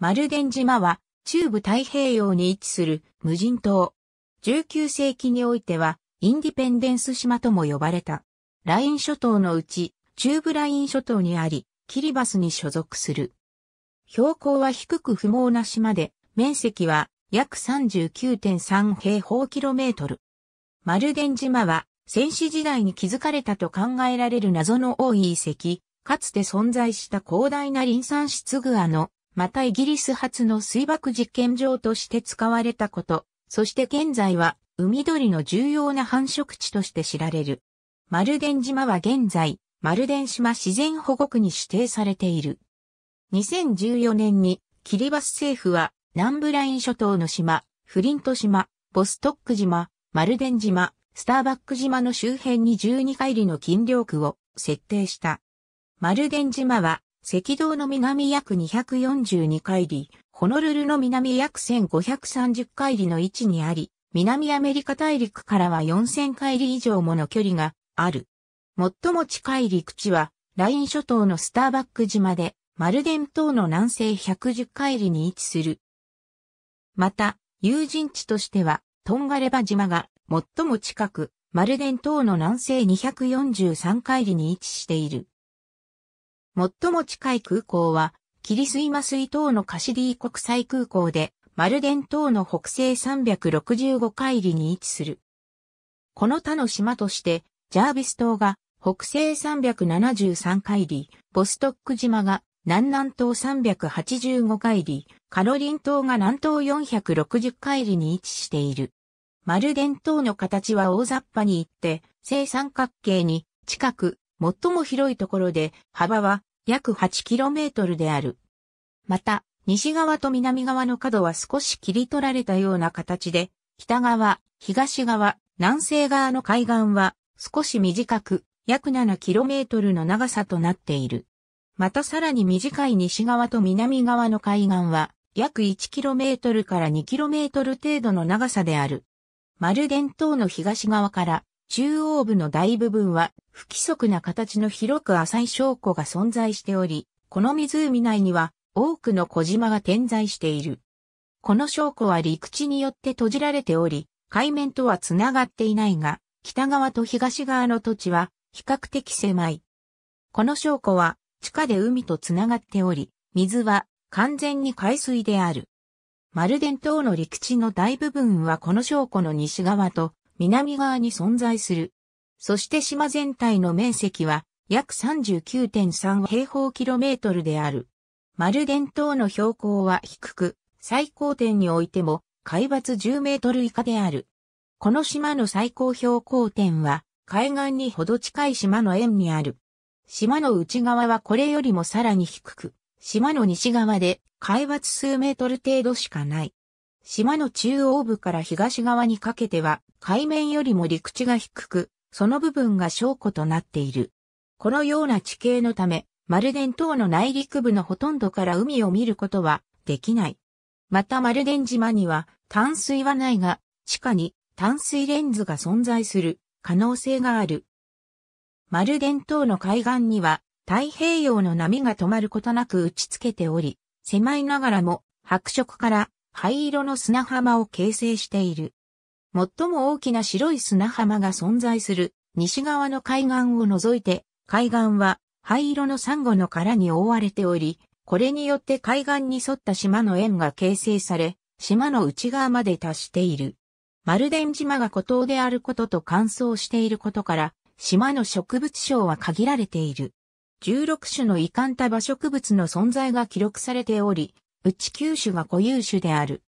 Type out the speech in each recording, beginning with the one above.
マルデン島は中部太平洋に位置する無人島。19世紀においてはインディペンデンス島とも呼ばれた。ライン諸島のうち中部ライン諸島にあり、キリバスに所属する。標高は低く不毛な島で、面積は約39.3平方キロメートル。マルデン島は戦死時代に築かれたと考えられる謎の多い遺跡、かつて存在した広大な林産質グアのまたイギリス発の水爆実験場として使われたこと、そして現在は海鳥の重要な繁殖地として知られる。マルデン島は現在、マルデン島自然保護区に指定されている。2014年にキリバス政府は南部ライン諸島の島、フリント島、ボストック島、マルデン島、スターバック島の周辺に12海里の禁漁区を設定した。デン島は赤道の南約242海里、ホノルルの南約1530海里の位置にあり、南アメリカ大陸からは4000海里以上もの距離がある。最も近い陸地は、ライン諸島のスターバック島で、マルデン島の南西110海里に位置する。また、友人地としては、トンガレバ島が最も近く、マルデン島の南西243海里に位置している。最も近い空港は、キリスイマスイ島のカシディ国際空港で、マルデン島の北西365海里に位置する。この他の島として、ジャービス島が北西373海里、ボストック島が南南東385海里、カロリン島が南東460海里に位置している。マルデン島の形は大雑把に言って、正三角形に近く、最も広いところで、幅は約 8km である。また、西側と南側の角は少し切り取られたような形で、北側、東側、南西側の海岸は少し短く、約 7km の長さとなっている。またさらに短い西側と南側の海岸は、約 1km から 2km 程度の長さである。丸伝統の東側から中央部の大部分は不規則な形の広く浅い証拠が存在しており、この湖内には多くの小島が点在している。この証拠は陸地によって閉じられており、海面とはつながっていないが、北側と東側の土地は比較的狭い。この証拠は地下で海とつながっており、水は完全に海水である。マルデン島の陸地の大部分はこの証拠の西側と南側に存在する。そして島全体の面積は約39.3平方キロメートルである。丸伝統の標高は低く、最高点においても海抜10メートル以下である。この島の最高標高点は海岸にほど近い島の円にある。島の内側はこれよりもさらに低く、島の西側で海抜数メートル程度しかない。島の中央部から東側にかけては、海面よりも陸地が低く、その部分が証拠となっている。このような地形のため、丸電島の内陸部のほとんどから海を見ることはできない。また丸電島には淡水はないが、地下に淡水レンズが存在する可能性がある。丸電島の海岸には太平洋の波が止まることなく打ち付けており、狭いながらも白色から灰色の砂浜を形成している。最も大きな白い砂浜が存在する西側の海岸を除いて、海岸は灰色のサンゴの殻に覆われており、これによって海岸に沿った島の円が形成され、島の内側まで達している。丸電島が孤島であることと乾燥していることから、島の植物賞は限られている。16種の遺憾多場植物の存在が記録されており、内九種が固有種である。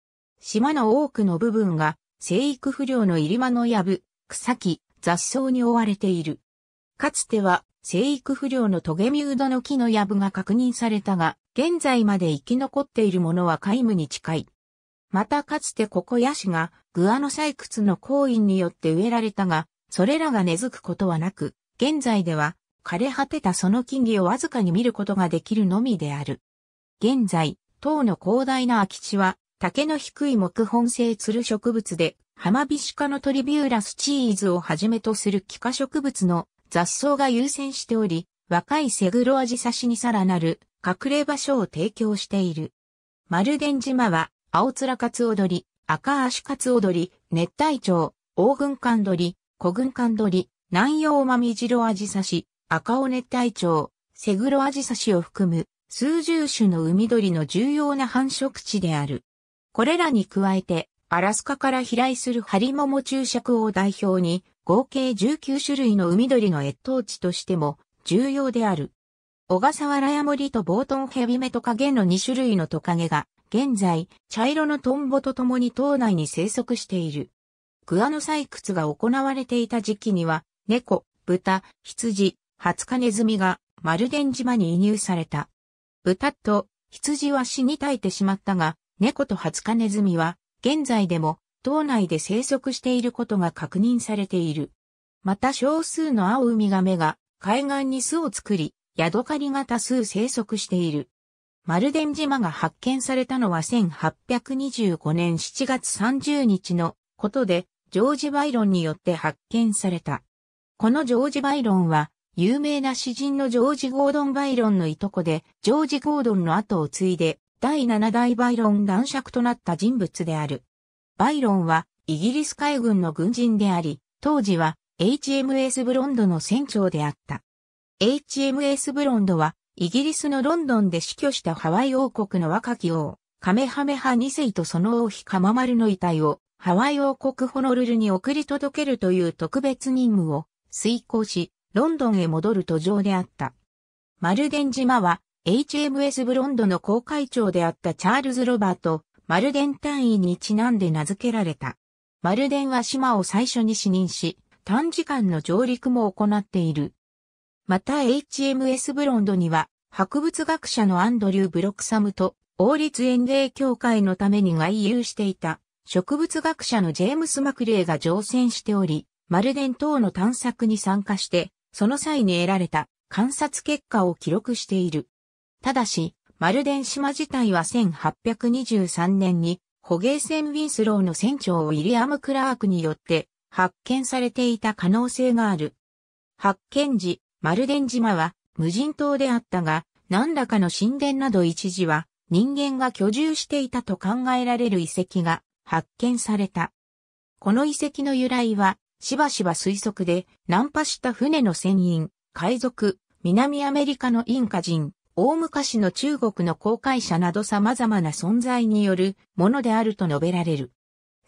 島の多くの部分が生育不良の入り間の藪、草木、雑草に覆われている。かつては生育不良のトゲミウドの木の藪が確認されたが、現在まで生き残っているものは皆無に近い。またかつてここヤシがグアノ採掘の行為によって植えられたが、それらが根付くことはなく、現在では枯れ果てたその木々をわずかに見ることができるのみである。現在、塔の広大な空き地は、竹の低い木本性鶴る植物で、浜ビシ科のトリビューラスチーズをはじめとする気化植物の雑草が優先しており、若いセグロアジサシにさらなる隠れ場所を提供している。丸源島は、青面カツオドリ、赤足カツオドリ、熱帯鳥、黄軍艦鳥、古ンド鳥、南洋マミジロアジサシ、赤尾熱帯鳥、セグロアジサシを含む数十種の海鳥の重要な繁殖地である。これらに加えて、アラスカから飛来するハリモモ注釈を代表に、合計19種類の海鳥の越冬地としても重要である。小笠原ヤモリとボートンヘビメトカゲの2種類のトカゲが、現在、茶色のトンボと共に島内に生息している。クアノ採掘が行われていた時期には、猫、豚、羊、ハツカネズミがマルデン島に移入された。豚と羊は死に絶えてしまったが、猫とハツカネズミは、現在でも、島内で生息していることが確認されている。また少数の青ウミガメが、海岸に巣を作り、ヤドカリが多数生息している。マルデン島が発見されたのは1825年7月30日のことで、ジョージ・バイロンによって発見された。このジョージ・バイロンは、有名な詩人のジョージ・ゴードン・バイロンのいとこで、ジョージ・ゴードンの後を継いで、第七代バイロン男爵となった人物である。バイロンは、イギリス海軍の軍人であり、当時は HMS ブロンドの船長であった。HMS ブロンドは、イギリスのロンドンで死去したハワイ王国の若き王、カメハメハ2世とその王妃カママルの遺体を、ハワイ王国ホノルルに送り届けるという特別任務を遂行し、ロンドンへ戻る途上であった。マルデン島は HMS ブロンドの公会長であったチャールズ・ロバート、マルデン単位にちなんで名付けられた。マルデンは島を最初に視認し、短時間の上陸も行っている。また HMS ブロンドには、博物学者のアンドリュー・ブロクサムと、王立園芸協会のために外遊していた、植物学者のジェームス・マクレーが乗船しており、マルデン島の探索に参加して、その際に得られた観察結果を記録している。ただし、丸電島自体は1823年に捕鯨船ウィンスローの船長ウィリアム・クラークによって発見されていた可能性がある。発見時、丸電島は無人島であったが、何らかの神殿など一時は人間が居住していたと考えられる遺跡が発見された。この遺跡の由来はしばしば推測で、難破した船の船員、海賊、南アメリカのインカ人、大昔の中国の航海者など様々な存在によるものであると述べられる。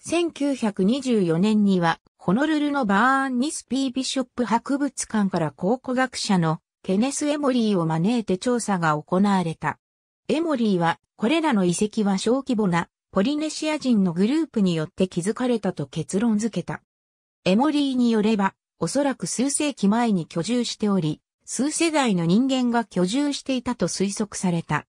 1924年には、ホノルルのバーンニスピービショップ博物館から考古学者のケネス・エモリーを招いて調査が行われた。エモリーは、これらの遺跡は小規模なポリネシア人のグループによって築かれたと結論付けた。エモリーによれば、おそらく数世紀前に居住しており、数世代の人間が居住していたと推測された。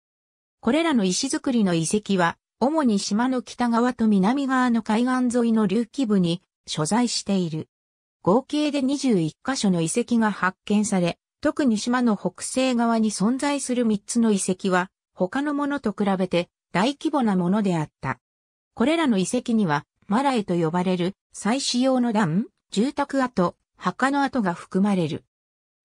これらの石造りの遺跡は、主に島の北側と南側の海岸沿いの隆起部に所在している。合計で21カ所の遺跡が発見され、特に島の北西側に存在する3つの遺跡は、他のものと比べて大規模なものであった。これらの遺跡には、マラエと呼ばれる再使用の段、住宅跡、墓の跡が含まれる。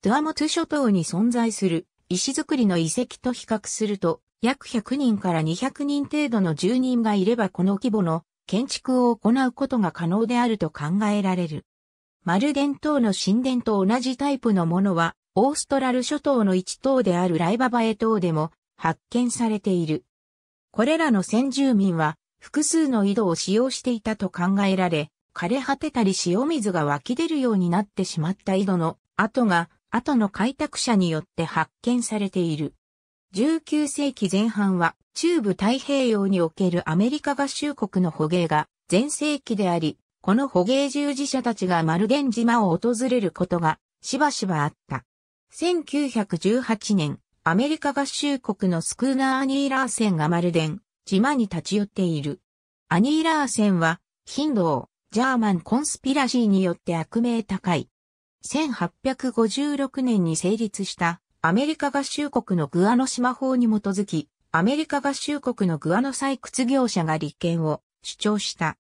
ドアモツ諸島に存在する石造りの遺跡と比較すると、約100人から200人程度の住人がいればこの規模の建築を行うことが可能であると考えられる。丸伝島の神殿と同じタイプのものは、オーストラル諸島の一島であるライババエ島でも発見されている。これらの先住民は複数の井戸を使用していたと考えられ、枯れ果てたり塩水が湧き出るようになってしまった井戸の跡が、後の開拓者によって発見されている。19世紀前半は中部太平洋におけるアメリカ合衆国の捕鯨が前世紀であり、この捕鯨従事者たちが丸源島を訪れることがしばしばあった。1918年、アメリカ合衆国のスクーナー・アニーラー船が丸源島に立ち寄っている。アニー・ラーセンは、頻度を、ジャーマン・コンスピラシーによって悪名高い。1856年に成立したアメリカ合衆国のグアノ島法に基づき、アメリカ合衆国のグアノ採掘業者が立憲を主張した。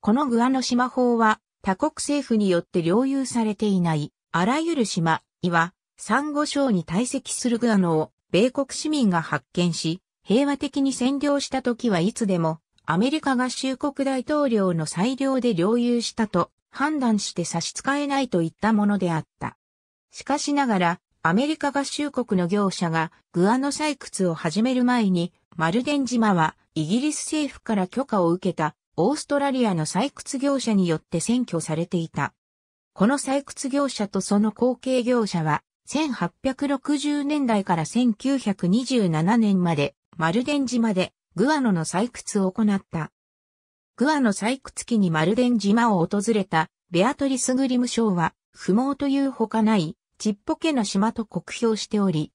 このグアノ島法は他国政府によって領有されていない、あらゆる島、岩、サンゴ礁に堆積するグアノを米国市民が発見し、平和的に占領した時はいつでも、アメリカ合衆国大統領の裁量で領有したと判断して差し支えないといったものであった。しかしながら、アメリカ合衆国の業者がグアノ採掘を始める前に、マルデン島はイギリス政府から許可を受けたオーストラリアの採掘業者によって占拠されていた。この採掘業者とその後継業者は1860年代から1927年まで丸ン島でグアノの採掘を行った。グアノ採掘期に丸ン島を訪れたベアトリス・グリム賞は不毛というほかないちっぽけな島と酷評しており、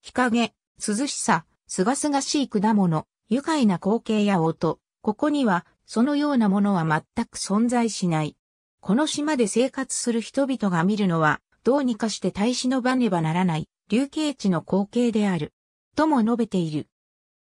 日陰、涼しさ、すがすがしい果物、愉快な光景や音、ここにはそのようなものは全く存在しない。この島で生活する人々が見るのはどうにかして耐え忍ばねばならない流刑地の光景である。とも述べている。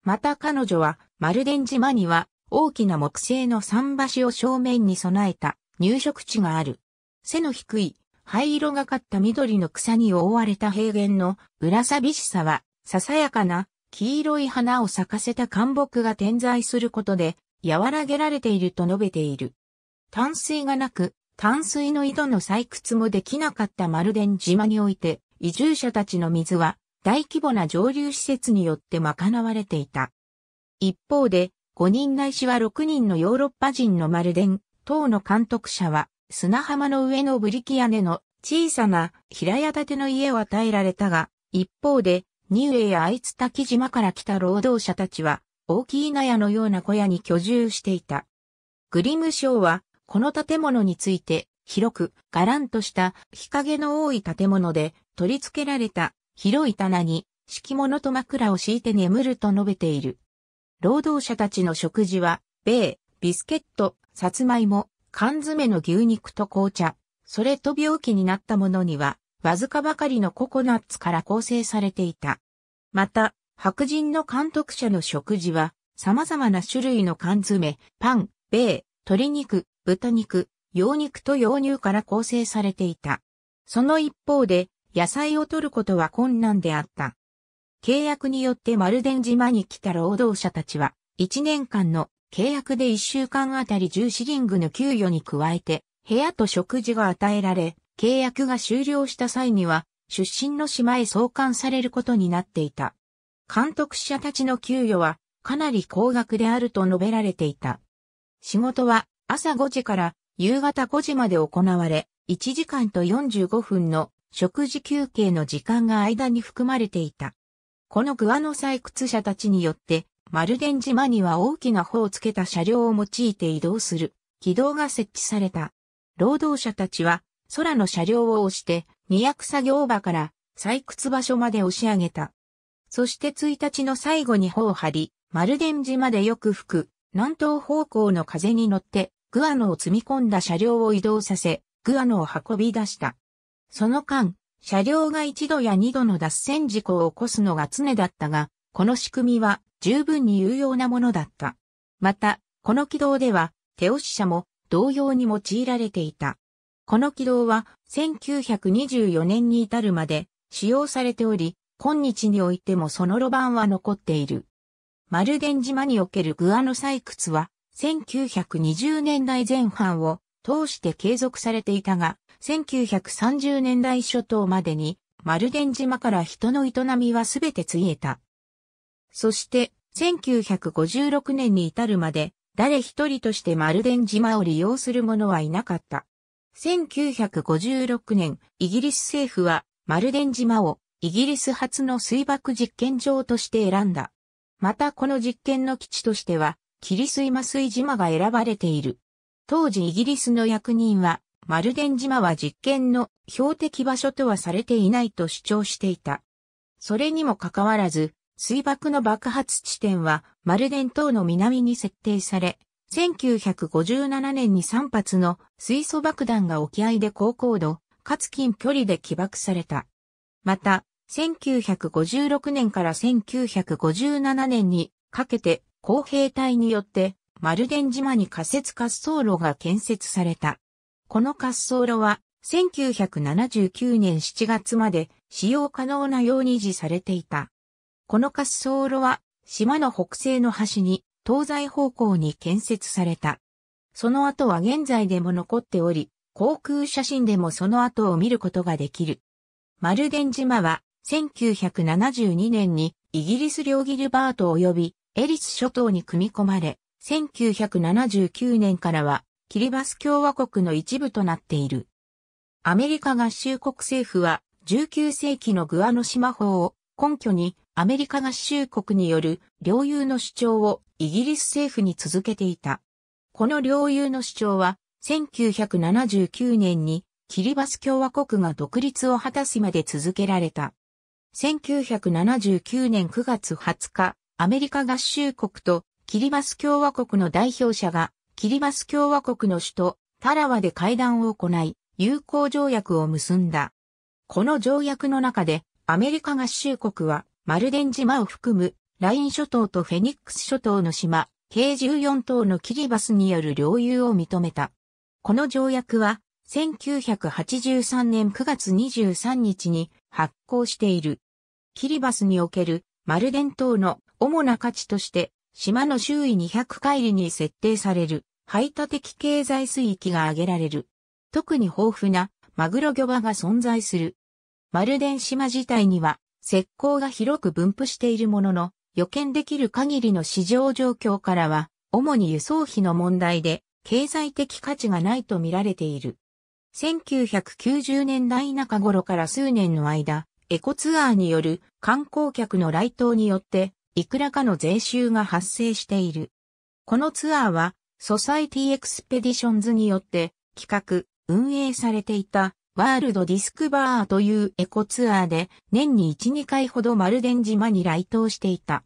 また彼女は、丸電島には、大きな木製の桟橋を正面に備えた入植地がある。背の低い、灰色がかった緑の草に覆われた平原の裏寂しさは、ささやかな黄色い花を咲かせた干木が点在することで、和らげられていると述べている。淡水がなく、淡水の井戸の採掘もできなかった丸電島において、移住者たちの水は大規模な上流施設によって賄われていた。一方で、5人ないしは6人のヨーロッパ人のマルデン、等の監督者は、砂浜の上のブリキ屋根の小さな平屋建ての家を与えられたが、一方で、ニューエやイツ。滝島から来た労働者たちは、大きい納屋のような小屋に居住していた。グリム賞は、この建物について、広く、ガランとした日陰の多い建物で、取り付けられた広い棚に敷物と枕を敷いて眠ると述べている。労働者たちの食事は、米、ビスケット、さつまいも、缶詰の牛肉と紅茶、それと病気になったものには、わずかばかりのココナッツから構成されていた。また、白人の監督者の食事は、様々な種類の缶詰、パン、米、鶏肉、豚肉、羊肉と羊乳から構成されていた。その一方で、野菜を取ることは困難であった。契約によって丸電島に来た労働者たちは、1年間の契約で1週間あたり10シリングの給与に加えて、部屋と食事が与えられ、契約が終了した際には、出身の島へ送還されることになっていた。監督者たちの給与は、かなり高額であると述べられていた。仕事は朝5時から夕方5時まで行われ、1時間と45分の食事休憩の時間が間に含まれていた。このグアノ採掘者たちによって、マルデン島には大きな帆をつけた車両を用いて移動する軌道が設置された。労働者たちは空の車両を押して二役作業場から採掘場所まで押し上げた。そして1日の最後に帆を張り、丸電島でよく吹く南東方向の風に乗ってグアノを積み込んだ車両を移動させ、グアノを運び出した。その間、車両が一度や二度の脱線事故を起こすのが常だったが、この仕組みは十分に有用なものだった。また、この軌道では、手押し車も同様に用いられていた。この軌道は1924年に至るまで使用されており、今日においてもその路盤は残っている。丸源島におけるグアの採掘は1920年代前半を通して継続されていたが、1930年代初頭までに、丸ン島から人の営みはすべてついえた。そして、1956年に至るまで、誰一人として丸ン島を利用する者はいなかった。1956年、イギリス政府は丸ン島をイギリス初の水爆実験場として選んだ。またこの実験の基地としては、霧水麻水島が選ばれている。当時イギリスの役人は、マルデン島は実験の標的場所とはされていないと主張していた。それにもかかわらず、水爆の爆発地点はマルデン島の南に設定され、1957年に3発の水素爆弾が沖合で高高度、かつ近距離で起爆された。また、1956年から1957年にかけて、公兵隊によってマルデン島に仮設滑走路が建設された。この滑走路は1979年7月まで使用可能なように維持されていた。この滑走路は島の北西の端に東西方向に建設された。その後は現在でも残っており、航空写真でもその後を見ることができる。マルデン島は1972年にイギリス領ギルバート及びエリス諸島に組み込まれ、1979年からは、キリバス共和国の一部となっている。アメリカ合衆国政府は、19世紀のグアノ島法を根拠に、アメリカ合衆国による領有の主張をイギリス政府に続けていた。この領有の主張は、1979年にキリバス共和国が独立を果たすまで続けられた。1979年9月20日、アメリカ合衆国とキリバス共和国の代表者が、キリバス共和国の首都、タラワで会談を行い、友好条約を結んだ。この条約の中で、アメリカ合衆国は、マルデン島を含む、ライン諸島とフェニックス諸島の島、計14島のキリバスによる領有を認めた。この条約は、1983年9月23日に発行している。キリバスにおけるマルデン島の主な価値として島の周囲200海里に設定される排他的経済水域が挙げられる。特に豊富なマグロ漁場が存在する。丸電島自体には石膏が広く分布しているものの、予見できる限りの市場状況からは、主に輸送費の問題で経済的価値がないと見られている。1990年代中頃から数年の間、エコツアーによる観光客の来島によっていくらかの税収が発生している。このツアーは、ソサイティエクスペディションズによって企画、運営されていたワールドディスクバーというエコツアーで年に1、2回ほどマルデン島に来島していた。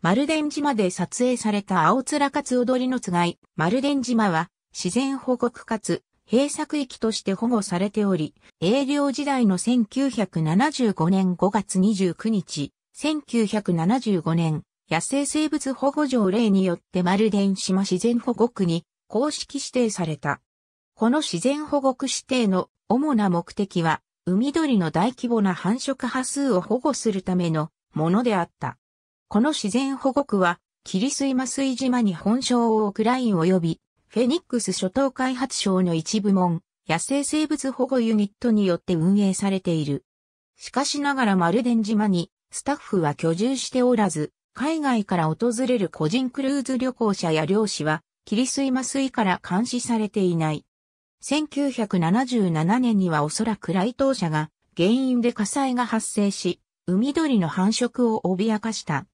マルデン島で撮影された青面かつ踊りのつがい、マルデン島は自然保護区かつ閉鎖区域として保護されており、営業時代の1975年5月29日、1975年、野生生物保護条例によって丸電島自然保護区に公式指定された。この自然保護区指定の主な目的は、海鳥の大規模な繁殖波数を保護するためのものであった。この自然保護区は、霧水麻水島に本省を置くライン及び、フェニックス諸島開発省の一部門、野生生物保護ユニットによって運営されている。しかしながら丸電島にスタッフは居住しておらず、海外から訪れる個人クルーズ旅行者や漁師は、霧水麻酔から監視されていない。1977年にはおそらく来島者が原因で火災が発生し、海鳥の繁殖を脅かした。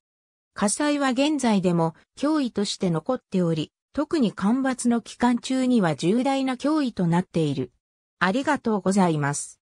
火災は現在でも脅威として残っており、特に干ばつの期間中には重大な脅威となっている。ありがとうございます。